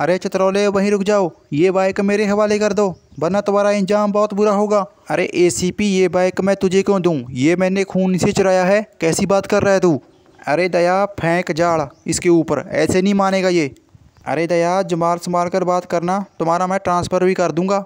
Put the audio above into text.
अरे चतरौले वहीं रुक जाओ ये बाइक मेरे हवाले कर दो वरना तुम्हारा इंजाम बहुत बुरा होगा अरे एसीपी ये बाइक मैं तुझे क्यों दूँ ये मैंने खून से चुराया है कैसी बात कर रहा है तू अरे दया फेंक जाड़ इसके ऊपर ऐसे नहीं मानेगा ये अरे दया जमार संभाल कर बात करना तुम्हारा मैं ट्रांसफ़र भी कर दूँगा